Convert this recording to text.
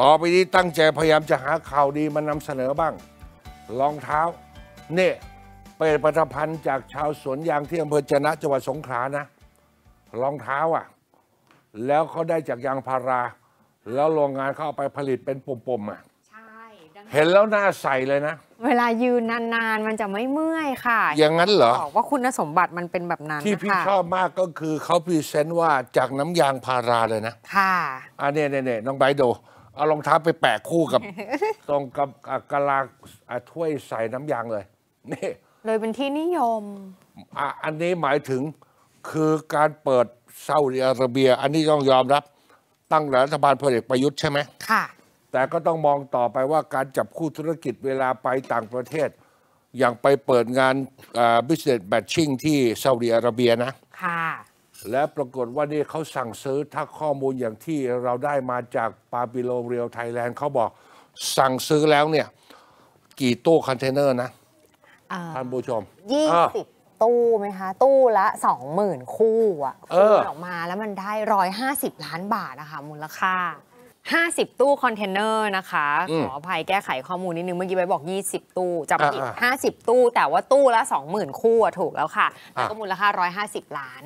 ต่อไปนี้ตั้งใจพยายามจะหาข่าวดีมานำเสนอบ้างรองเท้าเนี่ยเป็นผลิตภัณฑ์จากชาวสวนยางที่อำเภอจนะจังหวัดสงขลานะรองเท้าอ่ะ แล้วเขาได้จากยางพารา แล้วโรงงานเขาเอาไปผลิตเป็นปุ่มๆอ่ะใช่เห็นแล้วน่าใส่เลยนะ เวลายืนนานๆมันจะไม่เมื่อยค่ะ อย่างนั้นเหรอบอกว่าคุณสมบัติมันเป็นแบบนั้นที่พี่ชอบมากก็คือเขาพรีเซนต์ว่าจากน้ำยางพาราเลยนะค่ะอันนี้เนี่ยน้องไบดูเอารองเท้าไปแปะคู่กับ ตรงกับกะลาถ้วยใส่น้ำยางเลย นี่ เลยเป็นที่นิยม อันนี้หมายถึงคือการเปิด ซาอุดิอาระเบีย อันนี้ต้องยอมรับ ตั้งแต่รัฐบาลพลเอกประยุทธ์ใช่ไหมค่ะ แต่ก็ต้องมองต่อไปว่าการจับคู่ธุรกิจเวลาไปต่างประเทศ อย่างไปเปิดงาน business matching ที่ซาอุดิอาระเบียนะค่ะและปรากฏว่านี่เขาสั่งซื้อถ้าข้อมูลอย่างที่เราได้มาจากปาปิโลเรียวไทยแลนด์เขาบอกสั่งซื้อแล้วเนี่ยกี่ตู้คอนเทนเนอร์นะ่ท่านผู้ชมยี่สิบตู้ไหมคะ ตู้ละสองหมื่นคู่อะคูอณออกมาแล้วมันได้ร้อยห้าสิบล้านบาทนะคะ มูลค่าห้าสิบตู้คอนเทนเนอร์นะคะอขออภัยแก้ไขข้อมูลนิดนึง เมื่อกี้ไปบอกยี่สิบตู้จำผิดห้าสิบตู้ แต่ว่าตู้ละสองหมื่นคู่อะถูกแล้วค่ะแล้วก็มูลค่าร้้อยหาสิบล้าน